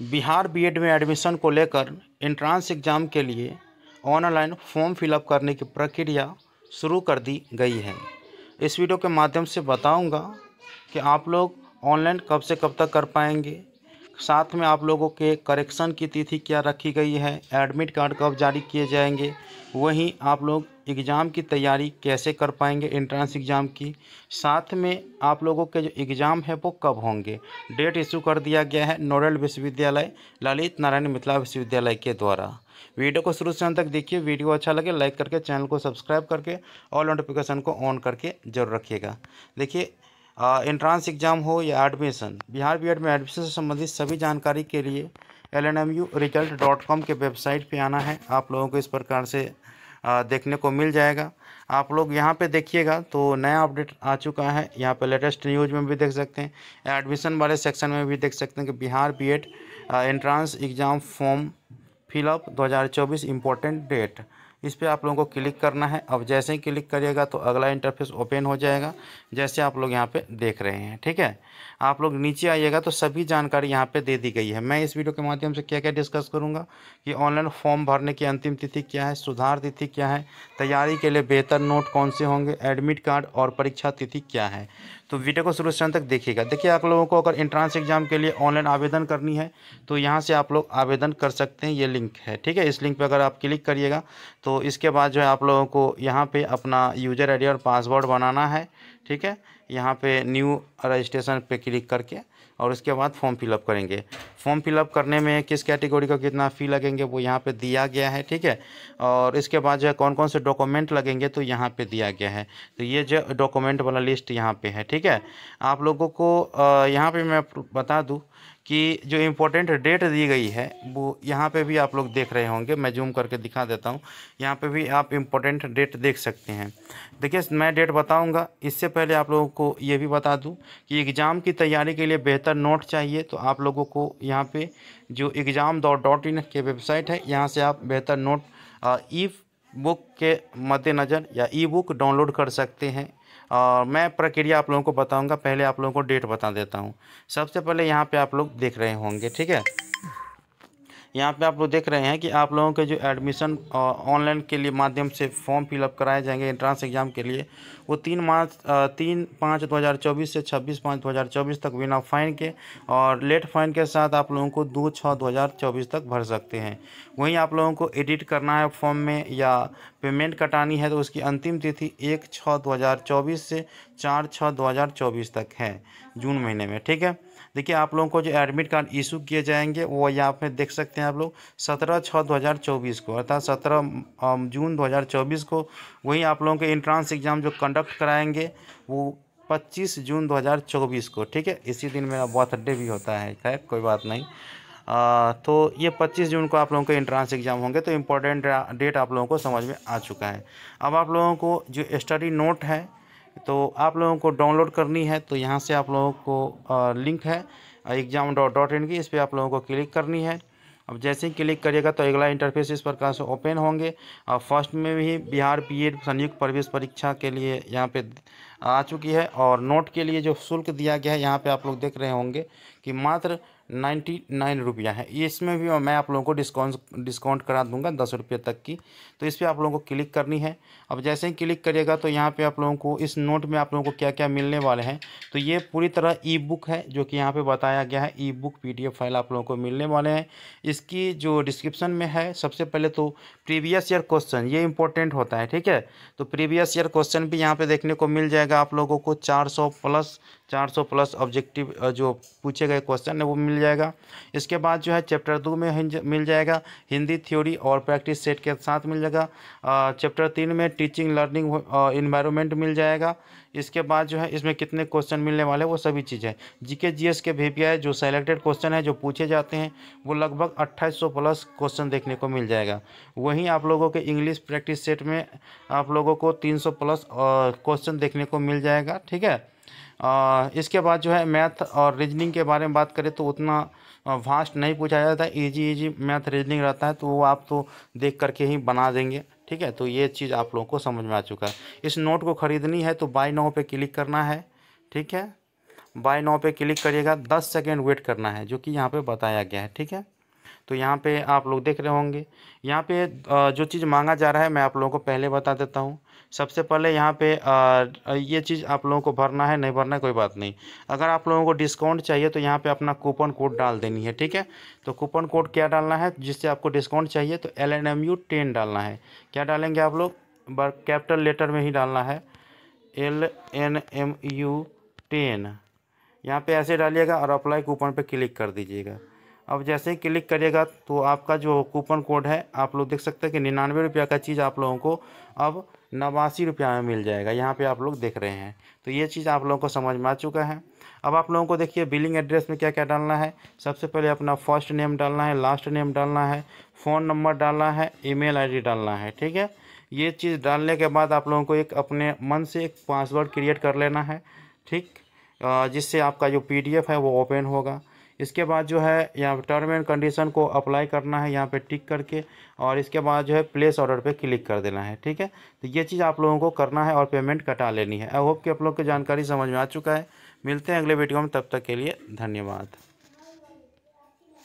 Bihar BEd में admission को लेकर एंट्रांस एग्ज़ाम के लिए ऑनलाइन फॉर्म फिलअप करने की प्रक्रिया शुरू कर दी गई है इस वीडियो के माध्यम से बताऊंगा कि आप लोग ऑनलाइन कब से कब तक कर पाएंगे साथ में आप लोगों के करेक्शन की तिथि क्या रखी गई है एडमिट कार्ड कब जारी किए जाएंगे वहीं आप लोग एग्ज़ाम की तैयारी कैसे कर पाएंगे एंट्रेंस एग्ज़ाम की साथ में आप लोगों के जो एग्ज़ाम है वो कब होंगे डेट इशू कर दिया गया है नोडल विश्वविद्यालय ललित नारायण मिथिला विश्वविद्यालय के द्वारा वीडियो को शुरू से अंत तक देखिए वीडियो अच्छा लगे लाइक करके चैनल को सब्सक्राइब करके ऑल नोटिफिकेशन को ऑन करके जरूर रखिएगा देखिए एंट्रांस एग्ज़ाम हो या एडमिशन बिहार बी में एडमिशन से संबंधित सभी जानकारी के लिए L N M U result dot com के वेबसाइट पे आना है आप लोगों को इस प्रकार से देखने को मिल जाएगा आप लोग यहाँ पे देखिएगा तो नया अपडेट आ चुका है यहाँ पे लेटेस्ट न्यूज में भी देख सकते हैं एडमिशन वाले सेक्शन में भी देख सकते हैं कि Bihar B Ed entrance exam form fill up 2024 important date इस पर आप लोगों को क्लिक करना है अब जैसे ही क्लिक करिएगा तो अगला इंटरफेस ओपन हो जाएगा जैसे आप लोग यहाँ पे देख रहे हैं ठीक है आप लोग नीचे आइएगा तो सभी जानकारी यहाँ पे दे दी गई है मैं इस वीडियो के माध्यम से क्या क्या डिस्कस करूँगा कि ऑनलाइन फॉर्म भरने की अंतिम तिथि क्या है सुधार तिथि क्या है तैयारी के लिए बेहतर नोट कौन से होंगे एडमिट कार्ड और परीक्षा तिथि क्या है तो वीडियो को शुरू से तक देखिएगा देखिए आप लोगों को अगर एंट्रांस एग्जाम के लिए ऑनलाइन आवेदन करनी है तो यहाँ से आप लोग आवेदन कर सकते हैं ये लिंक है ठीक है इस लिंक पर अगर आप क्लिक करिएगा तो इसके बाद जो है आप लोगों को यहाँ पर अपना यूजर आई और पासवर्ड बनाना है ठीक है यहाँ पर न्यू रजिस्ट्रेशन पर क्लिक करके और उसके बाद फॉर्म फिलअप करेंगे फॉर्म फिलअप करने में किस कैटेगरी का कितना फ़ी लगेंगे वो यहाँ पे दिया गया है ठीक है और इसके बाद जो है कौन कौन से डॉक्यूमेंट लगेंगे तो यहाँ पे दिया गया है तो ये जो डॉक्यूमेंट वाला लिस्ट यहाँ पे है ठीक है आप लोगों को यहाँ पे मैं बता दूँ कि जो इम्पोर्टेंट डेट दी गई है वो यहाँ पे भी आप लोग देख रहे होंगे मैं जूम करके दिखा देता हूँ यहाँ पे भी आप इम्पोर्टेंट डेट देख सकते हैं देखिए मैं डेट बताऊँगा इससे पहले आप लोगों को ये भी बता दूँ कि एग्ज़ाम की तैयारी के लिए बेहतर नोट चाहिए तो आप लोगों को यहाँ पे जो एग्ज़ाम डॉट डॉट इन के वेबसाइट है यहाँ से आप बेहतर नोट ई बुक के मद्देनज़र या ई बुक डाउनलोड कर सकते हैं और मैं प्रक्रिया आप लोगों को बताऊंगा पहले आप लोगों को डेट बता देता हूँ सबसे पहले यहाँ पे आप लोग देख रहे होंगे ठीक है यहाँ पे आप लोग देख रहे हैं कि आप लोगों के जो एडमिशन ऑनलाइन के लिए माध्यम से फॉर्म फिलअप कराए जाएंगे एंट्रांस एग्ज़ाम के लिए वो तीन मार्च तीन पाँच दो हज़ार चौबीस से छब्बीस पाँच दो हज़ार चौबीस तक बिना फ़ाइन के और लेट फाइन के साथ आप लोगों को दो छः दो हज़ार चौबीस तक भर सकते हैं वहीं आप लोगों को एडिट करना है फॉर्म में या पेमेंट कटानी है तो उसकी अंतिम तिथि एक छः दो हज़ार चौबीस से चार छः दो हज़ार चौबीस तक है जून महीने में ठीक है देखिए आप लोगों को जो एडमिट कार्ड इशू किए जाएंगे वो यहाँ पे देख सकते हैं आप लोग सत्रह छः दो हज़ार चौबीस को अर्थात सत्रह जून दो हज़ार चौबीस को वही आप लोगों के इंट्रांस एग्ज़ाम जो कंडक्ट कराएंगे वो पच्चीस जून दो हज़ार चौबीस को ठीक है इसी दिन मेरा बर्थडे भी होता है खैर कोई बात नहीं तो ये 25 जून को आप लोगों के इंट्रांस एग्ज़ाम होंगे तो इम्पोर्टेंट डेट आप लोगों को समझ में आ चुका है अब आप लोगों को जो स्टडी नोट है तो आप लोगों को डाउनलोड करनी है तो यहाँ से आप लोगों को लिंक है एग्ज़ाम डॉट डॉट इन की इस पर आप लोगों को क्लिक करनी है अब जैसे ही क्लिक करिएगा तो अगला इंटरफेस इस प्रकार से ओपन होंगे और फर्स्ट में भी बिहार एड संयुक्त प्रवेश परीक्षा के लिए यहाँ पे आ चुकी है और नोट के लिए जो शुल्क दिया गया है यहाँ पे आप लोग देख रहे होंगे कि मात्र नाइन्टी नाइन रुपया है इसमें भी मैं आप लोगों को डिस्काउंट डिस्काउंट करा दूंगा दस रुपये तक की तो इस पर आप लोगों को क्लिक करनी है अब जैसे ही क्लिक करिएगा तो यहाँ पे आप लोगों को इस नोट में आप लोगों को क्या क्या मिलने वाले हैं तो ये पूरी तरह ई बुक है जो कि यहाँ पर बताया गया है ई बुक पी फाइल आप लोगों को मिलने वाले हैं इसकी जो डिस्क्रिप्शन में है सबसे पहले तो प्रीवियस ईयर क्वेश्चन ये इंपॉर्टेंट होता है ठीक है तो प्रीवियस ईयर क्वेश्चन भी यहाँ पर देखने को मिल जाएगा आप लोगों को चार प्लस चार सौ प्लस ऑब्जेक्टिव जो पूछे गए क्वेश्चन है वो मिल जाएगा इसके बाद जो है चैप्टर दो में मिल जाएगा हिंदी थ्योरी और प्रैक्टिस सेट के साथ मिल जाएगा चैप्टर तीन में टीचिंग लर्निंग इन्वायरमेंट मिल जाएगा इसके बाद जो है इसमें कितने क्वेश्चन मिलने वाले हैं वो सभी चीज़ें जीके जी के आई जो सेलेक्टेड क्वेश्चन है जो पूछे जाते हैं वो लगभग सौ प्लस क्वेश्चन देखने को मिल जाएगा वहीं आप लोगों के इंग्लिश प्रैक्टिस सेट में आप लोगों को सौ प्लस क्वेश्चन देखने को मिल जाएगा ठीक है आ, इसके बाद जो है मैथ और रीजनिंग के बारे में बात करें तो उतना वास्ट नहीं पूछा जाता ईजी ईजी मैथ रीजनिंग रहता है तो वो आप तो देख करके ही बना देंगे ठीक है तो ये चीज़ आप लोगों को समझ में आ चुका है इस नोट को ख़रीदनी है तो बाई नाव पे क्लिक करना है ठीक है बाई नाव पे क्लिक करिएगा दस सेकेंड वेट करना है जो कि यहाँ पर बताया गया है ठीक है तो यहाँ पे आप लोग देख रहे होंगे यहाँ पे जो चीज़ मांगा जा रहा है मैं आप लोगों को पहले बता देता हूँ सबसे पहले यहाँ पे ये चीज़ आप लोगों को भरना है नहीं भरना है कोई बात नहीं अगर आप लोगों को डिस्काउंट चाहिए तो यहाँ पे अपना कूपन कोड डाल देनी है ठीक है तो कूपन कोड क्या डालना है जिससे आपको डिस्काउंट चाहिए तो L N M U ten डालना है क्या डालेंगे आप लोग कैपिटल लेटर में ही डालना है L N M U ten यहाँ पर ऐसे डालिएगा और अप्लाई कूपन पर क्लिक कर दीजिएगा अब जैसे ही क्लिक करिएगा तो आपका जो कूपन कोड है आप लोग देख सकते हैं कि निन्यानवे रुपया का चीज़ आप लोगों को अब नवासी रुपया में मिल जाएगा यहाँ पे आप लोग देख रहे हैं तो ये चीज़ आप लोगों को समझ में आ चुका है अब आप लोगों को देखिए बिलिंग एड्रेस में क्या क्या डालना है सबसे पहले अपना फर्स्ट नेम डालना है लास्ट नेम डालना है फ़ोन नंबर डालना है ईमेल मेल डालना है ठीक है ये चीज़ डालने के बाद आप लोगों को एक अपने मन से एक पासवर्ड क्रिएट कर लेना है ठीक जिससे आपका जो पी है वो ओपन होगा इसके बाद जो है यहाँ टर्म एंड कंडीशन को अप्लाई करना है यहाँ पे टिक करके और इसके बाद जो है प्लेस ऑर्डर पे क्लिक कर देना है ठीक है तो ये चीज़ आप लोगों को करना है और पेमेंट कटा लेनी है आई होप कि आप लोग की जानकारी समझ में आ चुका है मिलते हैं अगले वीडियो में तब तक के लिए धन्यवाद